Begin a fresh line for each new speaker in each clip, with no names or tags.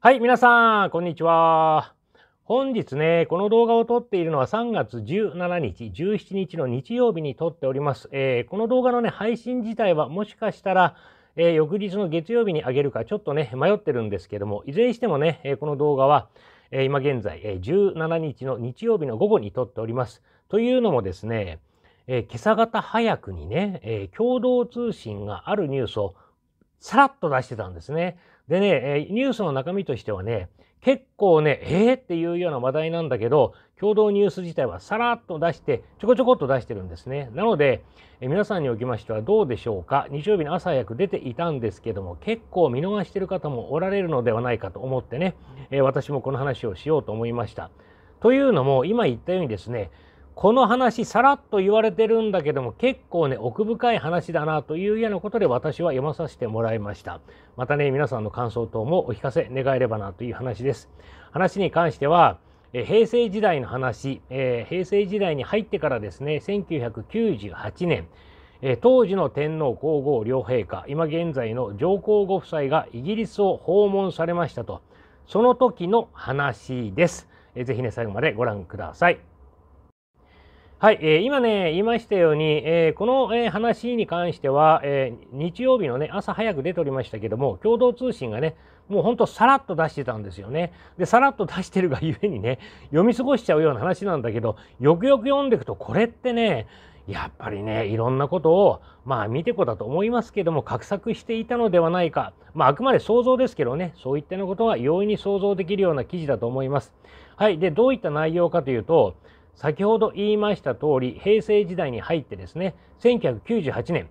はい、皆さん、こんにちは。本日ね、この動画を撮っているのは3月17日、17日の日曜日に撮っております。えー、この動画のね、配信自体はもしかしたら、えー、翌日の月曜日にあげるかちょっとね、迷ってるんですけども、いずれにしてもね、えー、この動画は、え今現在、え17日の日曜日の午後に撮っております。というのもですね、え今朝方早くにね、え共同通信があるニュースをさらっと出してたんですね。でね、ニュースの中身としてはね、結構ね、えー、っていうような話題なんだけど、共同ニュース自体はさらっと出して、ちょこちょこっと出してるんですね。なので、え皆さんにおきましてはどうでしょうか。日曜日の朝早く出ていたんですけども、結構見逃してる方もおられるのではないかと思ってね、え私もこの話をしようと思いました。というのも、今言ったようにですね、この話さらっと言われてるんだけども結構ね奥深い話だなというようなことで私は読まさせてもらいましたまたね皆さんの感想等もお聞かせ願えればなという話です話に関しては平成時代の話、えー、平成時代に入ってからですね1998年当時の天皇皇后両陛下今現在の上皇ご夫妻がイギリスを訪問されましたとその時の話です。ぜひね最後までご覧ください。はい、えー、今ね、言いましたように、えー、この、えー、話に関しては、え日曜日のね、朝早く出ておりましたけども、共同通信がね、もう本当さらっと出してたんですよね。で、さらっと出してるがゆえにね、読み過ごしちゃうような話なんだけど、よくよく読んでいくと、これってね、やっぱりね、いろんなことを、まあ見てこだと思いますけども、画策していたのではないか。まああくまで想像ですけどね、そういったようなことは容易に想像できるような記事だと思います。はい。で、どういった内容かというと、先ほど言いました通り、平成時代に入ってですね、1998年、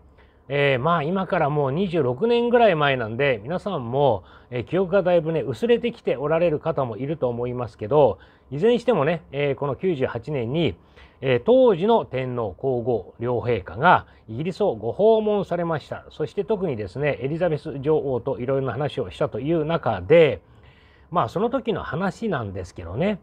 えー、まあ今からもう26年ぐらい前なんで皆さんも、えー、記憶がだいぶね薄れてきておられる方もいると思いますけどいずれにしてもね、えー、この98年に、え当時の天皇皇后両陛下がイギリスをご訪問されましたそして特にですねエリザベス女王といろいろな話をしたという中でまあその時の話なんですけどね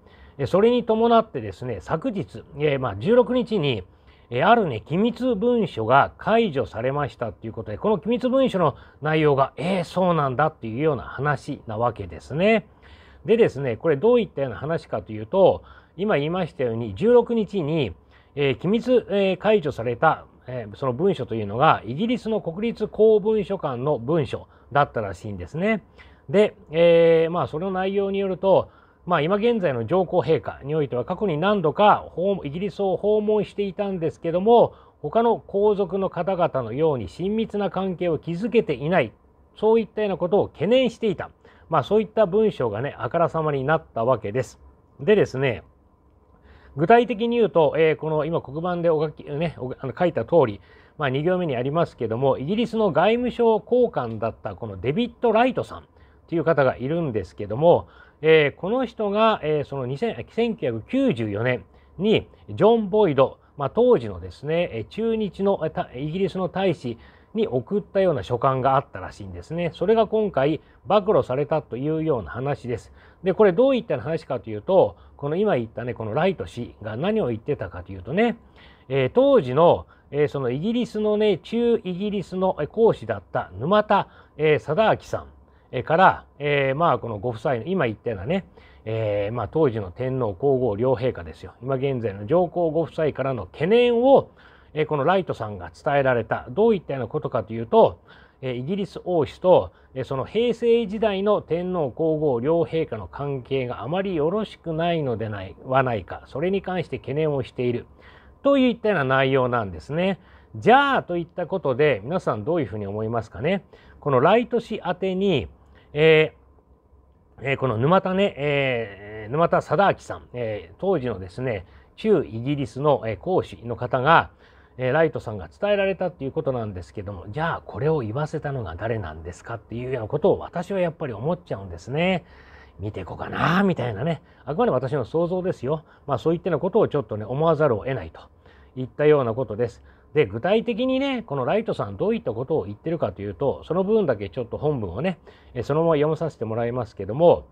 それに伴ってですね昨日、えー、まあ、16日に、えー、あるね機密文書が解除されましたということでこの機密文書の内容がえー、そうなんだっていうような話なわけですね。でですねこれどういったような話かというと今言いましたように16日に、え機密、え解除された、えその文書というのがイギリスの国立公文書館の文書だったらしいんですね。で、えまあその内容によるとまあ、今現在の上皇陛下においては過去に何度かイギリスを訪問していたんですけども他の皇族の方々のように親密な関係を築けていないそういったようなことを懸念していた、まあ、そういった文章がねあからさまになったわけです。でですね具体的に言うと、えー、この今黒板でお書き、ね、あの書いた通り、まあ、2行目にありますけどもイギリスの外務省高官だったこのデビッド・ライトさんっていう方がいるんですけども、えー、この人が、えー、その1994年にジョン・ボイド、まあ、当時のですね中日のイギリスの大使に送ったような書簡があったらしいんですね。それが今回暴露されたというような話です。で、これどういった話かというと、この今言ったね、このライト氏が何を言ってたかというとね、えー、当時の、えー、そのイギリスのね、中イギリスの講師だった沼田、えー、貞明さんから、えー、まあこのご夫妻の今言ったようなね、えー、まあ当時の天皇皇后両陛下ですよ今現在の上皇ご夫妻からの懸念を、えー、このライトさんが伝えられたどういったようなことかというと、えー、イギリス王室と、えー、その平成時代の天皇皇后両陛下の関係があまりよろしくないのでないはないかそれに関して懸念をしているといったような内容なんですね。じゃあといったことで皆さんどういうふうに思いますかねこのライト氏宛にえー、えー、この沼田ね、えー、沼田貞明さん、えー、当時のですね、旧イギリスの、えー、講師の方が、えー、ライトさんが伝えられたっていうことなんですけども、じゃあこれを言わせたのが誰なんですかっていうようなことを私はやっぱり思っちゃうんですね。見ていこうかなみたいなねあくまで私の想像ですよまあそういったようなことをちょっとね思わざるを得ないといったようなことですで、具体的にね、このライトさんどういったことを言ってるかというと、その部分だけちょっと本文をね、そのまま読まさせてもらいますけども、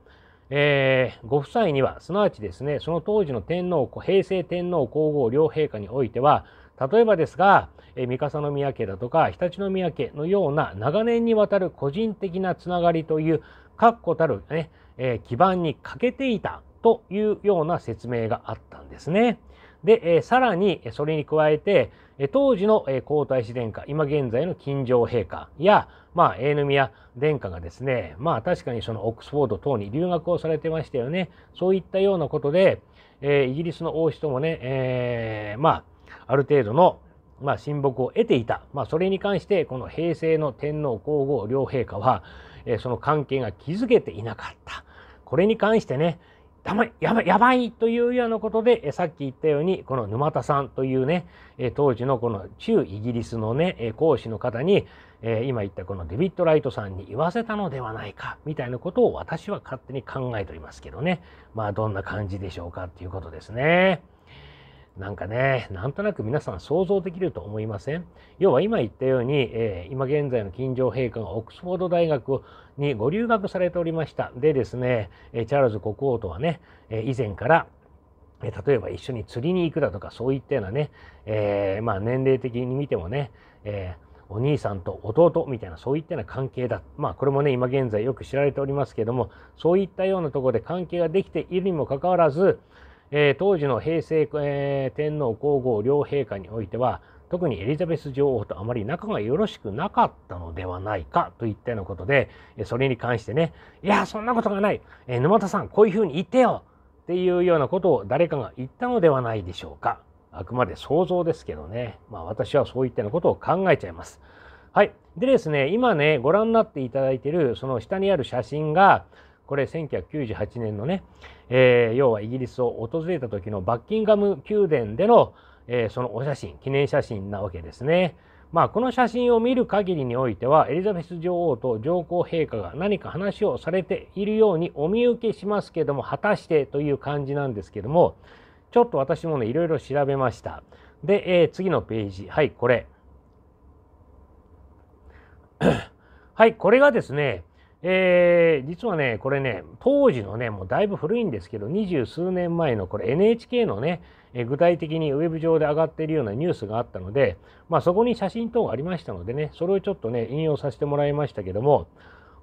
えー、ご夫妻には、すなわちですね、その当時の天皇、平成天皇皇后両陛下においては、例えばですが、え三笠宮家だとか常陸宮家のような長年にわたる個人的なつながりという確固たるね、ねえー、基盤に欠けていたというような説明があったんですね。で、えさらにそれに加えて、当時の皇太子殿下、今現在の金城陛下や、まあ、エーヌミ殿下がですね、まあ確かにそのオックスフォード等に留学をされてましたよね。そういったようなことで、えイギリスの王室ともね、えー、まあ、ある程度の、まあ、親睦を得ていた。まあ、それに関して、この平成の天皇皇后両陛下は、えその関係が築けていなかった。これに関してね、たま、やばやばいというようなことで、さっき言ったように、この沼田さんというね、当時のこの中イギリスのね、講師の方に、今言ったこのデビッド・ライトさんに言わせたのではないか、みたいなことを私は勝手に考えておりますけどね。まあ、どんな感じでしょうかっていうことですね。なんかね、なんとなく皆さん想像できると思いません要は今言ったように、えー、今現在の金城陛下がオックスフォード大学にご留学されておりました。でですね、チャールズ国王とはね、以前から例えば一緒に釣りに行くだとかそういったようなね、えー、まあ年齢的に見てもね、えーお兄さんと弟みたいなそういったような関係だまあこれもね今現在よく知られておりますけどもそういったようなとこで関係ができているにもかかわらず、えー、当時の平成、えー、天皇皇后両陛下においては特にエリザベス女王とあまり仲がよろしくなかったのではないかといったようなことでそれに関してねいやそんなことがない、えー、沼田さんこういうふうに言ってよっていうようなことを誰かが言ったのではないでしょうかあくまで想像ですけどねまあ私はそういったようなことを考えちゃいますはいでですね今ねご覧になっていただいているその下にある写真がこれ1998年のね、えー、要はイギリスを訪れた時のバッキンガム宮殿での、えー、そのお写真記念写真なわけですね。まあ、この写真を見る限りにおいてはエリザベス女王と上皇陛下が何か話をされているようにお見受けしますけども果たしてという感じなんですけどもちょっと私もねいろいろ調べました。で、えー、次のページはいこれ。はいこれがですねえー、実はね、これね、当時のね、もうだいぶ古いんですけど、二十数年前のこれ NHK のね、具体的にウェブ上で上がっているようなニュースがあったので、まあ、そこに写真等がありましたのでね、それをちょっとね、引用させてもらいましたけども、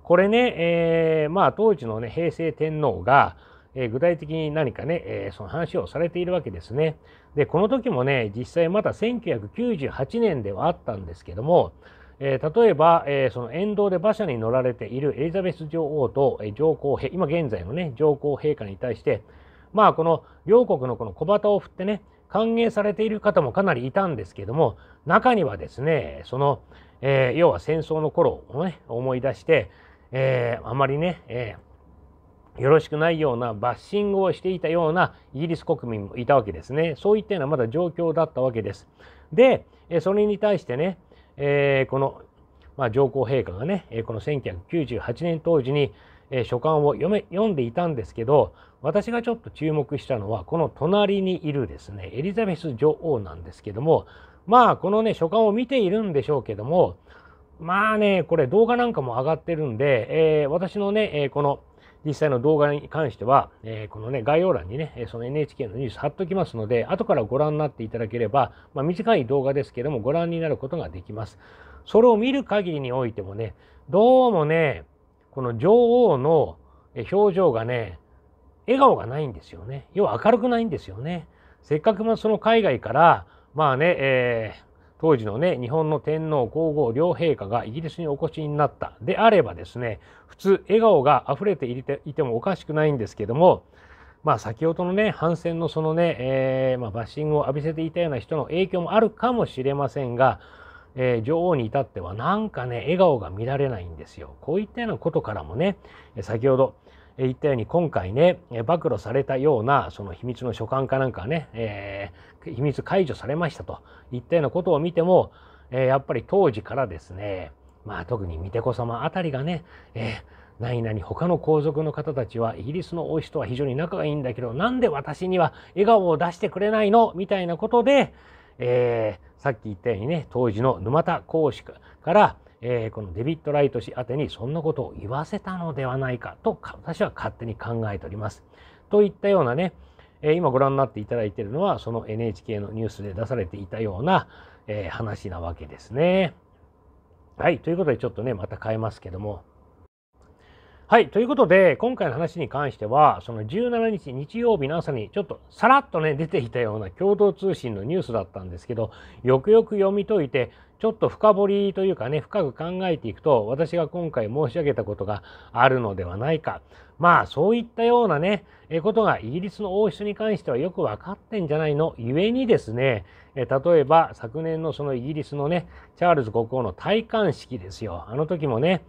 これね、えー、まあ当時のね、平成天皇が、え具体的に何かね、えその話をされているわけですね。で、この時もね、実際まだ1998年ではあったんですけども、えー、例えば、えー、その沿道で馬車に乗られているエリザベス女王と、えー、上皇陛今現在のね上皇陛下に対してまあこの両国のこの小旗を振ってね歓迎されている方もかなりいたんですけども中にはですねその、えー、要は戦争の頃をね思い出して、えー、あまりね、えー、よろしくないようなバッシングをしていたようなイギリス国民もいたわけですねそういったようなまだ状況だったわけです。でそれに対してねえー、この、まあ、上皇陛下がね、この1998年当時に、えー、書簡を読め読んでいたんですけど私がちょっと注目したのはこの隣にいるですねエリザベス女王なんですけどもまあこのね書簡を見ているんでしょうけどもまあねこれ動画なんかも上がってるんで、えー、私のね、えー、この実際の動画に関しては、えー、このね、概要欄にね、その NHK のニュース貼っときますので、後からご覧になっていただければ、まあ、短い動画ですけども、ご覧になることができます。それを見る限りにおいてもね、どうもね、この女王の表情がね、笑顔がないんですよね。要は明るくないんですよね。せっかくまその海外から、まあね、えー当時のね、日本の天皇皇后両陛下がイギリスにお越しになったであればですね、普通笑顔が溢れていていてもおかしくないんですけども、まあ先ほどのね、反戦のそのね、えー、まあ、バッシングを浴びせていたような人の影響もあるかもしれませんが、えー、女王に至ってはなんかね、笑顔が見られないんですよ。こういったようなことからもね、先ほど、言ったように今回ね暴露されたようなその秘密の書簡かなんかね、えー、秘密解除されましたといったようなことを見ても、えー、やっぱり当時からですねまあ特に御手子様あたりがね、えー、何々他の皇族の方たちはイギリスの王子とは非常に仲がいいんだけどなんで私には笑顔を出してくれないのみたいなことで、えー、さっき言ったようにね当時の沼田公使からえー、このデビッド・ライト氏宛てにそんなことを言わせたのではないかと私は勝手に考えております。といったようなね、えー、今ご覧になっていただいているのはその NHK のニュースで出されていたような、えー、話なわけですね。はい、ということでちょっとねまた変えますけども。はい、ということで、今回の話に関しては、その17日日曜日の朝に、ちょっとさらっとね、出ていたような共同通信のニュースだったんですけど、よくよく読み解いて、ちょっと深掘りというかね、深く考えていくと、私が今回申し上げたことがあるのではないか。まあ、そういったようなね、えことがイギリスの王室に関してはよく分かってんじゃないの、ゆえにですね、え例えば昨年のそのイギリスのね、チャールズ国王の戴冠式ですよ。あの時もね、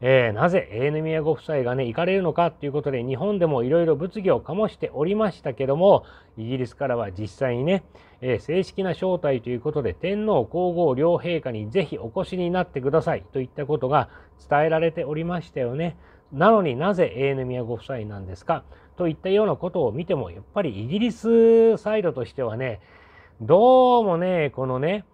えー、なぜ永遠宮ご夫妻がね行かれるのかということで日本でもいろいろ物議を醸しておりましたけどもイギリスからは実際にね、えー、正式な招待ということで天皇皇后両陛下にぜひお越しになってくださいといったことが伝えられておりましたよね。なのになぜ永遠宮ご夫妻なんですかといったようなことを見てもやっぱりイギリスサイドとしてはねどうもねこのね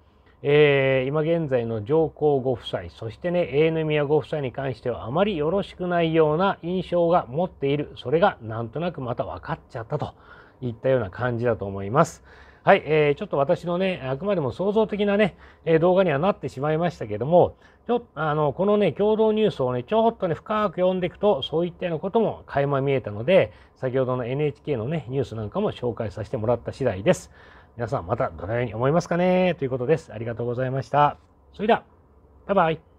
えー、今現在の上皇ご夫妻そしてね永宮ご夫妻に関してはあまりよろしくないような印象が持っているそれがなんとなくまた分かっちゃったといったような感じだと思います。はい、えー、ちょっと私のね、あくまでも創造的なね、え動画にはなってしまいましたけども、ちょあのこのね、共同ニュースをね、ちょっとね、深く読んでいくと、そういったようなことも垣間見えたので、先ほどの NHK のね、ニュースなんかも紹介させてもらった次第です。皆さんまたどのように思いますかねということです。ありがとうございました。それでは、バイバイ。